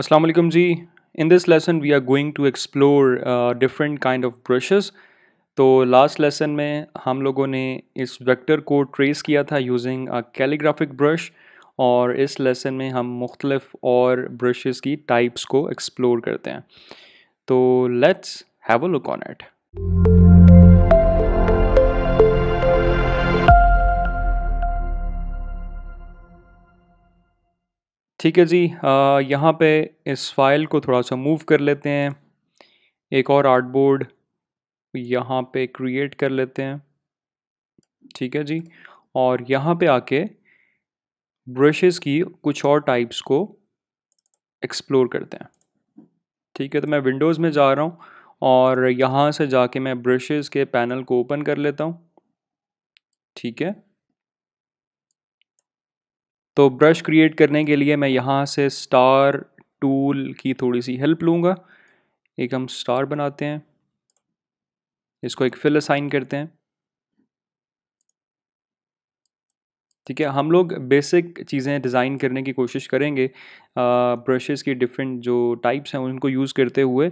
Assalamu alaikum ji in this lesson we are going to explore uh, different kind of brushes तो last lesson में हम लोगों ने इस वेक्टर को ट्रेस किया था यूजिंग अ कैलीग्राफिक ब्रश और इस लेसन में हम मुख्तलफ और ब्रशेस की टाइप्स को एक्सप्लोर करते हैं तो let's have a look on it ठीक है जी यहाँ पे इस फाइल को थोड़ा सा मूव कर लेते हैं एक और आर्ट बोर्ड यहाँ पे क्रिएट कर लेते हैं ठीक है जी और यहाँ पे आके ब्रशेस की कुछ और टाइप्स को एक्सप्लोर करते हैं ठीक है तो मैं विंडोज़ में जा रहा हूँ और यहाँ से जाके मैं ब्रशेस के पैनल को ओपन कर लेता हूँ ठीक है तो ब्रश क्रिएट करने के लिए मैं यहाँ से स्टार टूल की थोड़ी सी हेल्प लूँगा एक हम स्टार बनाते हैं इसको एक फिल असाइन करते हैं ठीक है हम लोग बेसिक चीज़ें डिज़ाइन करने की कोशिश करेंगे ब्रशेस की डिफरेंट जो टाइप्स हैं उनको यूज़ करते हुए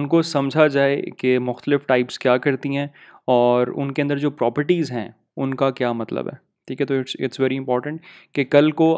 उनको समझा जाए कि मुख्तलिफ़ टाइप्स क्या करती हैं और उनके अंदर जो प्रॉपर्टीज़ हैं उनका क्या मतलब है ठीक है तो इट्स इट्स वेरी इंपॉर्टेंट कि कल को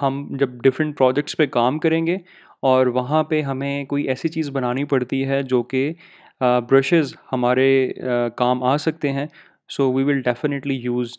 हम जब डिफरेंट प्रोजेक्ट्स पे काम करेंगे और वहाँ पे हमें कोई ऐसी चीज़ बनानी पड़ती है जो कि ब्रशेज़ हमारे काम आ सकते हैं so we will definitely use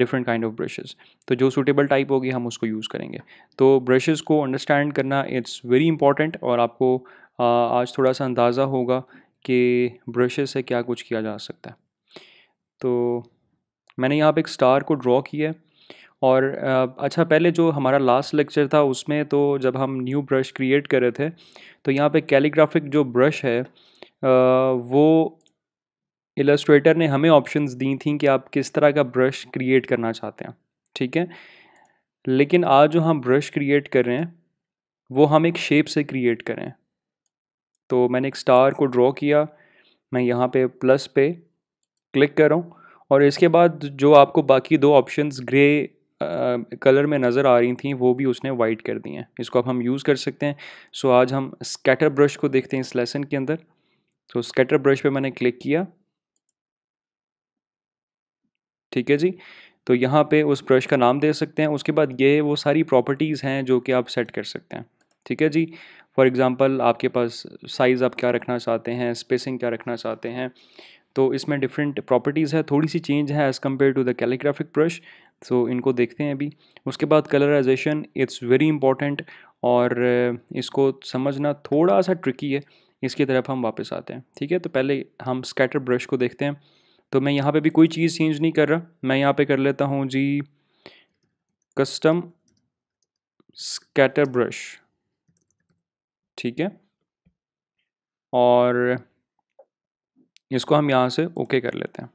different kind of brushes तो जो सूटेबल टाइप होगी हम उसको यूज़ करेंगे तो ब्रशेज़ को अंडरस्टैंड करना इट्स वेरी इंपॉर्टेंट और आपको uh, आज थोड़ा सा अंदाज़ा होगा कि ब्रशेज़ से क्या कुछ किया जा सकता है तो मैंने यहाँ पे एक स्टार को ड्रॉ किया है और अच्छा पहले जो हमारा लास्ट लेक्चर था उसमें तो जब हम न्यू ब्रश क्रिएट कर रहे थे तो यहाँ पे कैलीग्राफिक जो ब्रश है वो इलस्ट्रेटर ने हमें ऑप्शंस दी थी कि आप किस तरह का ब्रश क्रिएट करना चाहते हैं ठीक है लेकिन आज जो हम ब्रश क्रिएट कर रहे हैं वो हम एक शेप से क्रिएट करें तो मैंने एक स्टार को ड्रॉ किया मैं यहाँ पे प्लस पे क्लिक कर रहा हूँ और इसके बाद जो आपको बाकी दो ऑप्शंस ग्रे कलर में नज़र आ रही थी वो भी उसने वाइट कर दी हैं इसको अब हम यूज़ कर सकते हैं सो आज हम स्कैटर ब्रश को देखते हैं इस लेसन के अंदर तो स्कैटर ब्रश पे मैंने क्लिक किया ठीक है जी तो यहाँ पे उस ब्रश का नाम दे सकते हैं उसके बाद ये वो सारी प्रॉपर्टीज़ हैं जो कि आप सेट कर सकते हैं ठीक है जी फॉर एग्ज़ाम्पल आपके पास साइज़ आप क्या रखना चाहते हैं स्पेसिंग क्या रखना चाहते हैं तो इसमें डिफरेंट प्रॉपर्टीज़ है थोड़ी सी चेंज है as compare to the calligraphic brush so इनको देखते हैं अभी उसके बाद कलराइजेशन इट्स वेरी इंपॉर्टेंट और इसको समझना थोड़ा सा ट्रिकी है इसकी तरफ हम वापस आते हैं ठीक है तो पहले हम स्कैटर ब्रश को देखते हैं तो मैं यहाँ पे भी कोई चीज़ चेंज नहीं कर रहा मैं यहाँ पे कर लेता हूँ जी कस्टम स्कैटर ब्रश ठीक है और इसको हम यहाँ से ओके कर लेते हैं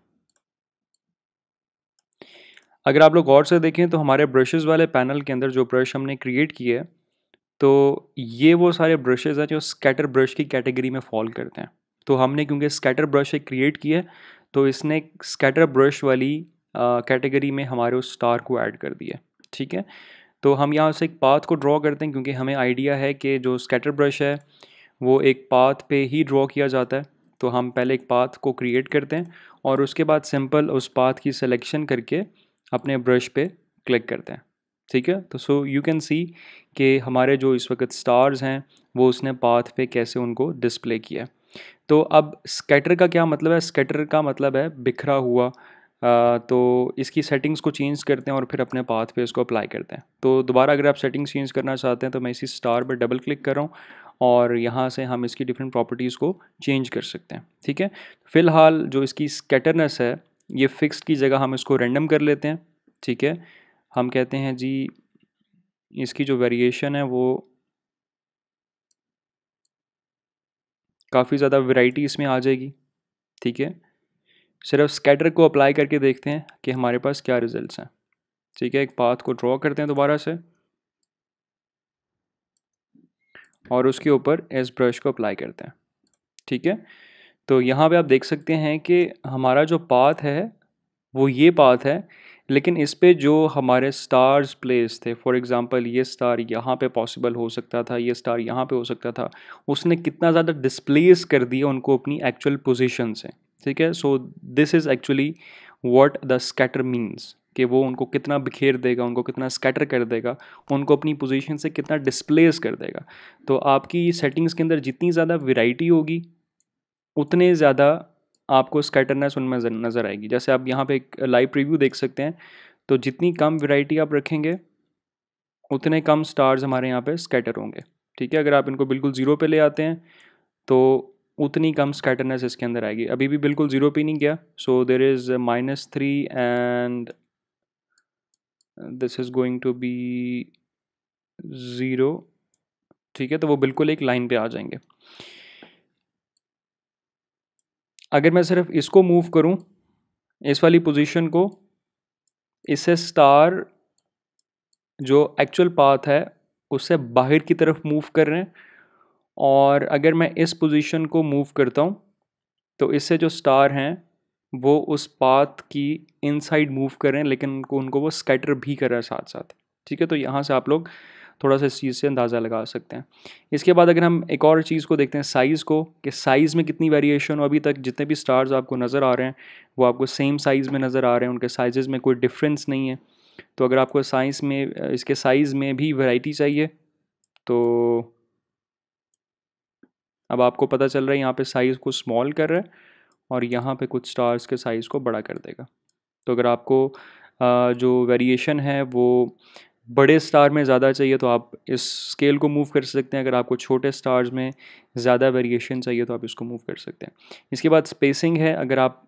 अगर आप लोग गौर से देखें तो हमारे ब्रशेज़ वाले पैनल के अंदर जो ब्रश हमने क्रिएट किए तो ये वो सारे ब्रशेज़ हैं जो स्कैटर ब्रश की कैटेगरी में फॉल करते हैं तो हमने क्योंकि स्कैटर ब्रश एक क्रिएट किए है तो इसने स्कैटर ब्रश वाली कैटेगरी में हमारे उस स्टार को ऐड कर दिए ठीक है तो हम यहाँ से एक पाथ को ड्रॉ करते हैं क्योंकि हमें आइडिया है कि जो स्कैटर ब्रश है वो एक पाथ पे ही ड्रॉ किया जाता है तो हम पहले एक पाथ को क्रिएट करते हैं और उसके बाद सिंपल उस पाथ की सिलेक्शन करके अपने ब्रश पे क्लिक करते हैं ठीक है तो सो यू कैन सी कि हमारे जो इस वक्त स्टार्स हैं वो उसने पाथ पे कैसे उनको डिस्प्ले किया तो अब स्कैटर का क्या मतलब है स्कैटर का मतलब है बिखरा हुआ आ, तो इसकी सेटिंग्स को चेंज करते हैं और फिर अपने पाथ पे इसको अप्लाई करते हैं तो दोबारा अगर आप सेटिंग्स चेंज करना चाहते हैं तो मैं इसी स्टार पर डबल क्लिक कर रहा हूँ और यहाँ से हम इसकी डिफरेंट प्रॉपर्टीज़ को चेंज कर सकते हैं ठीक है फ़िलहाल जो इसकी स्कैटरनेस है ये फिक्स की जगह हम इसको रेंडम कर लेते हैं ठीक है हम कहते हैं जी इसकी जो वेरिएशन है वो काफ़ी ज़्यादा वैरायटी इसमें आ जाएगी ठीक है सिर्फ स्कैटर को अप्लाई करके देखते हैं कि हमारे पास क्या रिजल्ट्स हैं ठीक है एक पाथ को ड्रॉ करते हैं दोबारा से और उसके ऊपर एस ब्रश को अप्लाई करते हैं ठीक है तो यहाँ पे आप देख सकते हैं कि हमारा जो पाथ है वो ये पाथ है लेकिन इस पे जो हमारे स्टार्स प्लेस थे फॉर एग्ज़ाम्पल ये स्टार यहाँ पे पॉसिबल हो सकता था ये स्टार यहाँ पे हो सकता था उसने कितना ज़्यादा डिस्प्लेस कर दिया उनको अपनी एक्चुअल पोजिशन से ठीक है so this is actually what the scatter means कि वो उनको कितना बिखेर देगा उनको कितना स्कैटर कर देगा उनको अपनी पोजीशन से कितना डिस्प्लेस कर देगा तो आपकी सेटिंग्स के अंदर जितनी ज़्यादा वेराइटी होगी उतने ज़्यादा आपको स्कैटरनेस उनमें नज़र आएगी जैसे आप यहाँ पे एक लाइव प्रीव्यू देख सकते हैं तो जितनी कम वैरायटी आप रखेंगे उतने कम स्टार्स हमारे यहाँ पर स्कैटर होंगे ठीक है अगर आप इनको बिल्कुल ज़ीरो पर ले आते हैं तो उतनी कम स्कैटरनेस इसके अंदर आएगी अभी भी बिल्कुल ज़ीरो पे नहीं गया so there is minus three and this is going to be zero ठीक है तो वो बिल्कुल एक लाइन पे आ जाएंगे अगर मैं सिर्फ इसको मूव करूं इस वाली पोजीशन को इससे स्टार जो एक्चुअल पाथ है उससे बाहर की तरफ मूव कर रहे हैं और अगर मैं इस पोजीशन को मूव करता हूं तो इससे जो स्टार हैं वो उस पाथ की इनसाइड मूव करें लेकिन उनको उनको वो स्कैटर भी कर रहा है साथ साथ ठीक है तो यहाँ से आप लोग थोड़ा सा इस चीज़ से अंदाज़ा लगा सकते हैं इसके बाद अगर हम एक और चीज़ को देखते हैं साइज़ को कि साइज़ में कितनी वेरिएशन हो अभी तक जितने भी स्टार्स आपको नज़र आ रहे हैं वो आपको सेम साइज़ में नज़र आ रहे हैं उनके साइज़ में कोई डिफरेंस नहीं है तो अगर आपको साइंस में इसके साइज़ में भी वैरायटी चाहिए तो अब आपको पता चल रहा है यहाँ पे साइज़ को स्मॉल कर रहा है और यहाँ पे कुछ स्टार्स के साइज़ को बड़ा कर देगा तो अगर आपको जो वेरिएशन है वो बड़े स्टार में ज़्यादा चाहिए तो आप इस स्केल को मूव कर सकते हैं अगर आपको छोटे स्टार्स में ज़्यादा वेरिएशन चाहिए तो आप इसको मूव कर सकते हैं इसके बाद स्पेसिंग है अगर आप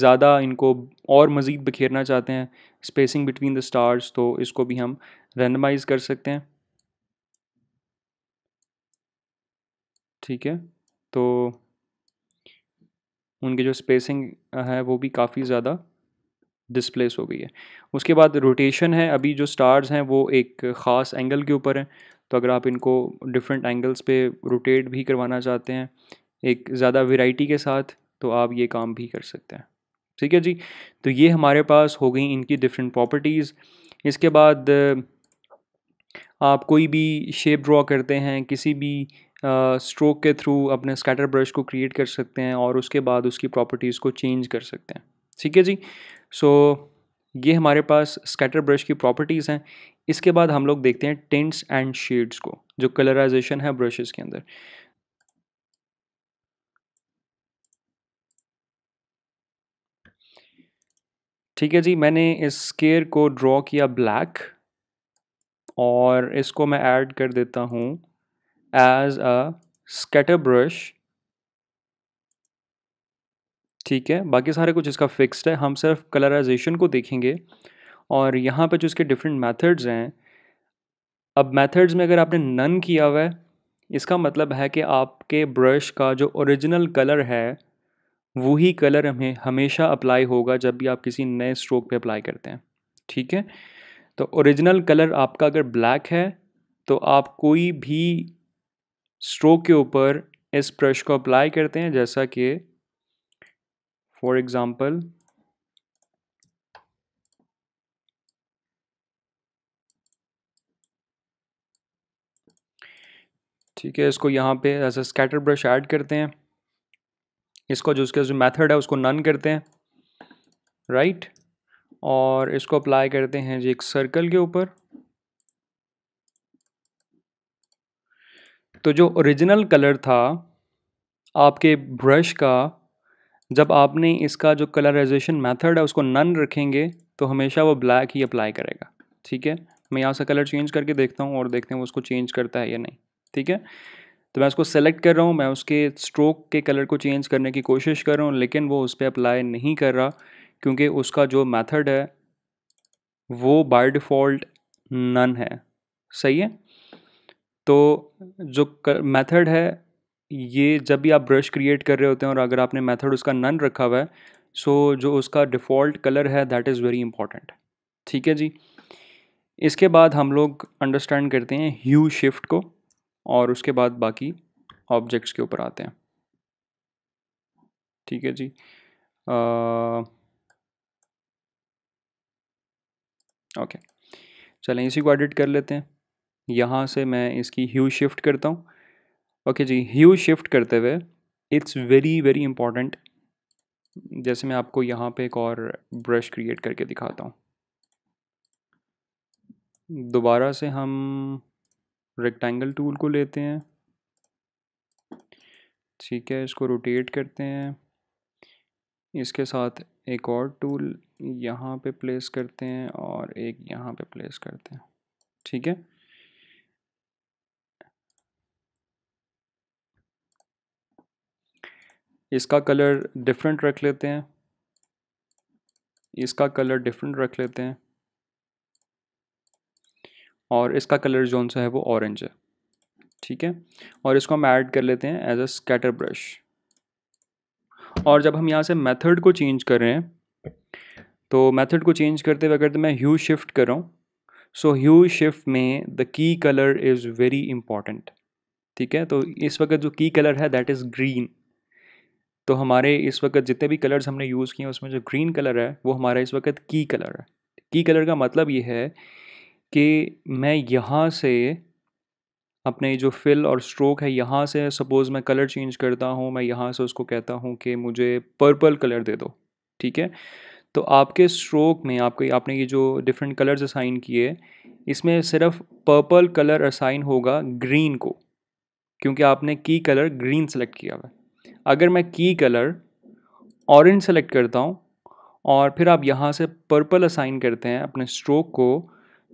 ज़्यादा इनको और मज़ीद बिखेरना चाहते हैं स्पेसिंग बिटवीन द स्टार्स तो इसको भी हम रेंडमाइज कर सकते हैं ठीक है तो उनकी जो स्पेसिंग है वो भी काफ़ी ज़्यादा डिस्प्लेस हो गई है उसके बाद रोटेशन है अभी जो स्टार्स हैं वो एक ख़ास एंगल के ऊपर हैं तो अगर आप इनको डिफरेंट एंगल्स पे रोटेट भी करवाना चाहते हैं एक ज़्यादा वेराइटी के साथ तो आप ये काम भी कर सकते हैं ठीक है जी तो ये हमारे पास हो गई इनकी डिफरेंट प्रॉपर्टीज़ इसके बाद आप कोई भी शेप ड्रॉ करते हैं किसी भी स्ट्रोक के थ्रू अपने स्कैटर ब्रश को क्रिएट कर सकते हैं और उसके बाद उसकी प्रॉपर्टीज़ को चेंज कर सकते हैं ठीक है जी सो so, ये हमारे पास स्कैटर ब्रश की प्रॉपर्टीज़ हैं इसके बाद हम लोग देखते हैं टेंट्स एंड शेड्स को जो कलराइजेशन है ब्रशेज़ के अंदर ठीक है जी मैंने इस स्केयर को ड्रॉ किया ब्लैक और इसको मैं ऐड कर देता हूँ एज़ अ स्केटर ब्रश ठीक है बाकी सारे कुछ इसका फिक्स्ड है हम सिर्फ कलराइजेशन को देखेंगे और यहाँ पर जो इसके डिफरेंट मेथड्स हैं अब मेथड्स में अगर आपने नन किया हुआ है इसका मतलब है कि आपके ब्रश का जो ओरिजिनल कलर है वही कलर हमें हमेशा अप्लाई होगा जब भी आप किसी नए स्ट्रोक पे अप्लाई करते हैं ठीक है तो ओरिजिनल कलर आपका अगर ब्लैक है तो आप कोई भी स्ट्रोक के ऊपर इस ब्रश को अप्लाई करते हैं जैसा कि फॉर एग्जांपल ठीक है इसको यहाँ पे ऐसा स्कैटर ब्रश ऐड करते हैं इसको जो उसका जो मेथड है उसको नन करते हैं राइट right? और इसको अप्लाई करते हैं जी एक सर्कल के ऊपर तो जो ओरिजिनल कलर था आपके ब्रश का जब आपने इसका जो कलराइजेशन मेथड है उसको नन रखेंगे तो हमेशा वो ब्लैक ही अप्लाई करेगा ठीक है मैं यहाँ से कलर चेंज करके देखता हूँ और देखते हैं वो उसको चेंज करता है या नहीं ठीक है तो मैं उसको सेलेक्ट कर रहा हूँ मैं उसके स्ट्रोक के कलर को चेंज करने की कोशिश कर रहा हूँ लेकिन वो उस पर अप्लाई नहीं कर रहा क्योंकि उसका जो मैथड है वो बाय डिफ़ॉल्ट नन है सही है तो जो मेथड है, ये जब भी आप ब्रश क्रिएट कर रहे होते हैं और अगर आपने मेथड उसका नन रखा हुआ है, सो जो उसका डिफ़ॉल्ट कलर है दैट इज़ वेरी इंपॉर्टेंट। ठीक है जी? इसके बाद हम लोग अंडरस्टैंड करते हैं ह्यू शिफ्ट को और उसके बाद बाकी ऑब्जेक्ट्स के ऊपर आते हैं। ठीक है जी। ओके, चलें इसी को एडिट कर लेते हैं। यहाँ से मैं इसकी ह्यू शिफ्ट करता हूँ ओके जी ह्यू शिफ्ट करते हुए इट्स वेरी वेरी इंपॉर्टेंट जैसे मैं आपको यहाँ पे एक और ब्रश क्रिएट करके दिखाता हूँ दोबारा से हम रेक्टेंगल टूल को लेते हैं ठीक है इसको रोटेट करते हैं इसके साथ एक और टूल यहाँ पे प्लेस करते हैं और एक यहाँ पे प्लेस करते हैं ठीक है इसका कलर डिफरेंट रख लेते हैं इसका कलर डिफरेंट रख लेते हैं और इसका कलर जो सा है वो ऑरेंज है ठीक है और इसको हम ऐड कर लेते हैं एज अ स्कैटर ब्रश और जब हम यहाँ से मेथड को चेंज कर रहे हैं तो मेथड को चेंज करते हुए अगर मैं ह्यू शिफ्ट कर रहा हूँ सो ह्यू शिफ्ट में the key colour is very important ठीक है तो इस वक्त जो की कलर है दैट इज़ ग्रीन तो हमारे इस वक्त जितने भी कलर्स हमने यूज़ किए हैं उसमें जो ग्रीन कलर है वो हमारा इस वक्त की कलर है की कलर का मतलब ये है कि मैं यहाँ से अपने जो फिल और स्ट्रोक है यहाँ से सपोज़ मैं कलर चेंज करता हूँ मैं यहाँ से उसको कहता हूँ कि मुझे पर्पल कलर दे दो ठीक है तो आपके स्ट्रोक में आपके आपने ये जो डिफरेंट कलर्स असाइन किए इसमें सिर्फ पर्पल कलर असाइन होगा ग्रीन को क्योंकि आपने की कलर ग्रीन सेलेक्ट किया हुआ है अगर मैं की कलर ऑरेंज सेलेक्ट करता हूँ और फिर आप यहाँ से पर्पल असाइन करते हैं अपने स्ट्रोक को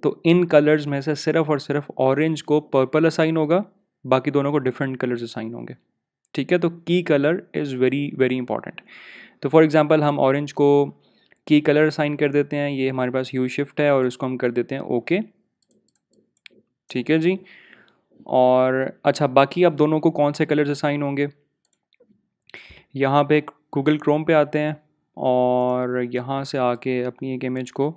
तो इन कलर्स में से सिर्फ और सिर्फ ऑरेंज को पर्पल असाइन होगा बाकी दोनों को डिफरेंट कलर्स असाइन होंगे ठीक है तो key colour is very very important तो फॉर एग्ज़ाम्पल हम ऑरेंज को की कलर असाइन कर देते हैं ये हमारे पास यू शिफ्ट है और इसको हम कर देते हैं ओके ठीक है जी और अच्छा बाकी आप दोनों को कौन से कलर्स असाइन होंगे यहाँ पे गूगल क्रोम पे आते हैं और यहाँ से आके अपनी एक इमेज को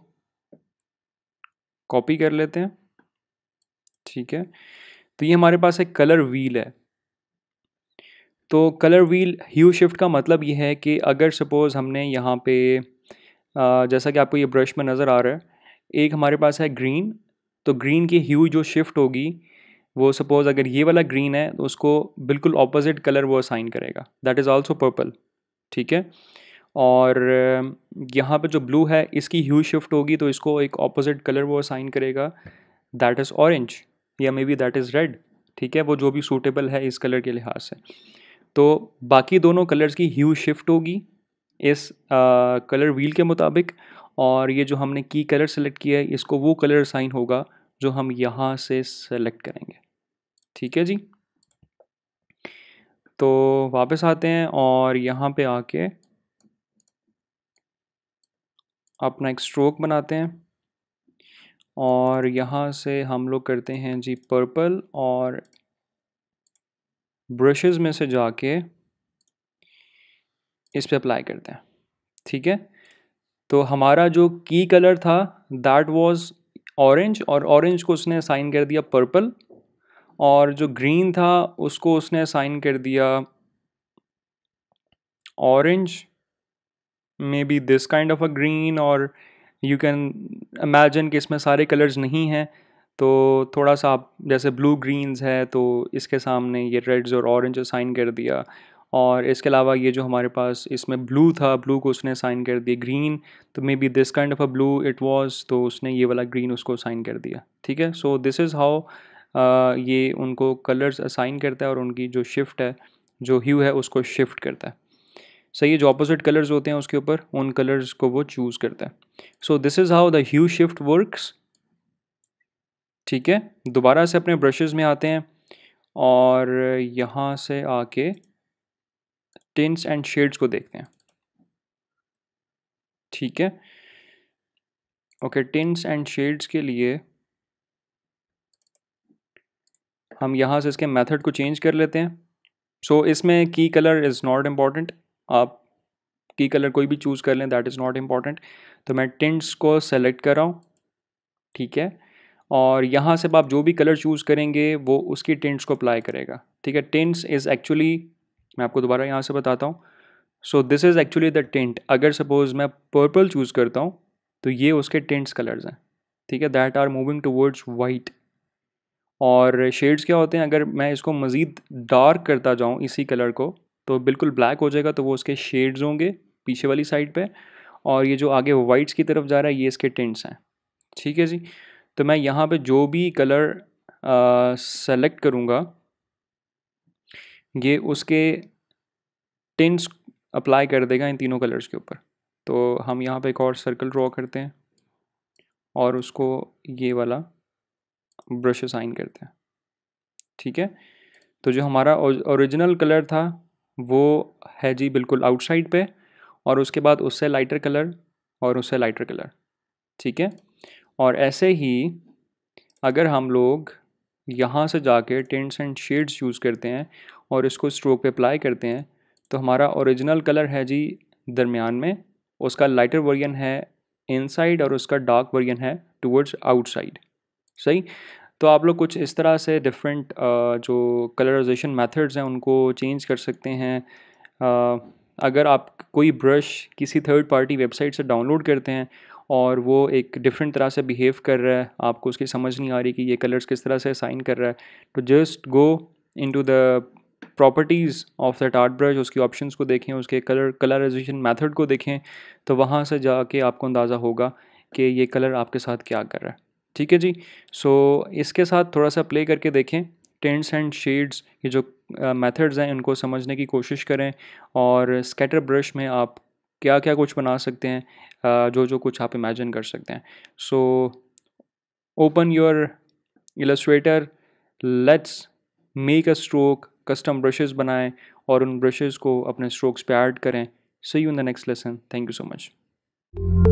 कॉपी कर लेते हैं ठीक है तो ये हमारे पास एक कलर व्हील है तो कलर व्हील ह्यू शिफ्ट का मतलब ये है कि अगर सपोज़ हमने यहाँ पे जैसा कि आपको ये ब्रश में नज़र आ रहा है एक हमारे पास है ग्रीन तो ग्रीन की ह्यू जो शिफ्ट होगी वो सपोज़ अगर ये वाला ग्रीन है तो उसको बिल्कुल ऑपोजिट कलर वो असाइन करेगा दैट इज़ ऑल्सो पर्पल ठीक है और यहाँ पे जो ब्लू है इसकी ह्यू शिफ्ट होगी तो इसको एक ऑपोजिट कलर वो असाइन करेगा दैट इज़ ऑरेंज या maybe that is red ठीक है वो जो भी सूटेबल है इस कलर के लिहाज से तो बाकी दोनों कलर्स की ह्यू शिफ्ट होगी इस कलर व्हील के मुताबिक और ये जो हमने की कलर सेलेक्ट किया है इसको वो कलर असाइन होगा जो हम यहाँ से सेलेक्ट करेंगे ठीक है जी तो वापस आते हैं और यहाँ पे आके अपना एक स्ट्रोक बनाते हैं और यहाँ से हम लोग करते हैं जी पर्पल और ब्रशेस में से जाके इस पर अप्लाई करते हैं ठीक है तो हमारा जो की कलर था दैट वाज ऑरेंज और ऑरेंज को उसने असाइन कर दिया पर्पल और जो ग्रीन था उसको उसने असाइन कर दिया maybe this kind of a green और यू कैन इमेजिन कि इसमें सारे कलर्स नहीं हैं तो थोड़ा सा आप जैसे ब्लू ग्रीन्स है तो इसके सामने ये रेड्स और ऑरेंज असाइन कर दिया और इसके अलावा ये जो हमारे पास इसमें ब्लू था ब्लू को उसने साइन कर दिया ग्रीन तो maybe this kind of a blue it was तो उसने ये वाला ग्रीन उसको साइन कर दिया ठीक है सो दिस इज़ हाउ ये उनको कलर्स असाइन करता है और उनकी जो शिफ्ट है जो ह्यू है उसको शिफ्ट करता है सही है जो अपोजिट कलर्स होते हैं उसके ऊपर उन कलर्स को वो चूज़ करता है so this is how the hue shift works ठीक है दोबारा से अपने ब्रशेज में आते हैं और यहाँ से आके टेंट्स एंड शेड्स को देखते हैं ठीक है ओके टेंट्स एंड शेड्स के लिए हम यहाँ से इसके मेथड को चेंज कर लेते हैं सो so, इसमें की कलर इज़ नॉट इम्पॉर्टेंट आप की कलर कोई भी चूज़ कर लें दैट इज़ नॉट इम्पॉर्टेंट तो मैं टिंट्स को सेलेक्ट कर रहा हूँ ठीक है और यहाँ से आप जो भी कलर चूज़ करेंगे वो उसकी टिंट्स को अप्लाई करेगा ठीक है टिंट्स इज़ एक्चुअली मैं आपको दोबारा यहाँ से बताता हूँ so this is actually the tint अगर सपोज़ मैं पर्पल चूज़ करता हूँ तो ये उसके टिंट्स कलर्स हैं ठीक है that are moving towards white और शेड्स क्या होते हैं अगर मैं इसको मज़ीद डार्क करता जाऊँ इसी कलर को तो बिल्कुल ब्लैक हो जाएगा तो वो उसके शेड्स होंगे पीछे वाली साइड पे और ये जो आगे वाइट्स की तरफ जा रहा है ये इसके टेंट्स हैं ठीक है जी तो मैं यहाँ पे जो भी कलर सेलेक्ट करूँगा ये उसके टेंट्स अप्लाई कर देगा इन तीनों कलर्स के ऊपर तो हम यहाँ पे एक और सर्कल ड्रॉ करते हैं और उसको ये वाला ब्रश असाइन करते हैं ठीक है तो जो हमारा ओरिजिनल कलर था वो है जी बिल्कुल आउटसाइड पे और उसके बाद उससे लाइटर कलर और उससे लाइटर कलर ठीक है और ऐसे ही अगर हम लोग यहाँ से जाके टेंट्स एंड शेड्स यूज़ करते हैं और इसको स्ट्रोक पे अप्लाई करते हैं तो हमारा ओरिजिनल कलर है जी दरमियान में उसका लाइटर वर्जन है इनसाइड और उसका डार्क वर्जन है टुवर्ड्स आउटसाइड सही तो आप लोग कुछ इस तरह से डिफरेंट जो कलराइजेशन मेथड्स हैं उनको चेंज कर सकते हैं अगर आप कोई ब्रश किसी थर्ड पार्टी वेबसाइट से डाउनलोड करते हैं और वो एक डिफरेंट तरह से बिहेव कर रहा है आपको उसकी समझ नहीं आ रही कि ये कलर्स किस तरह से साइन कर रहा है तो just go into the properties of that art brush उसकी ऑप्शंस को देखें उसके कलर कलराइजेशन मेथड को देखें तो वहाँ से जाके आपको अंदाज़ा होगा कि ये कलर आपके साथ क्या कर रहा है ठीक है जी सो इसके साथ थोड़ा सा प्ले करके देखें टेंट्स एंड शेड्स ये जो मेथड्स uh, हैं उनको समझने की कोशिश करें और स्केटर ब्रश में आप क्या क्या कुछ बना सकते हैं uh, जो जो कुछ आप इमेजिन कर सकते हैं so open your Illustrator let's make a stroke custom brushes बनाएं और उन ब्रशेज़ को अपने स्ट्रोक्स पे ऐड करें सही you in the next lesson thank you so much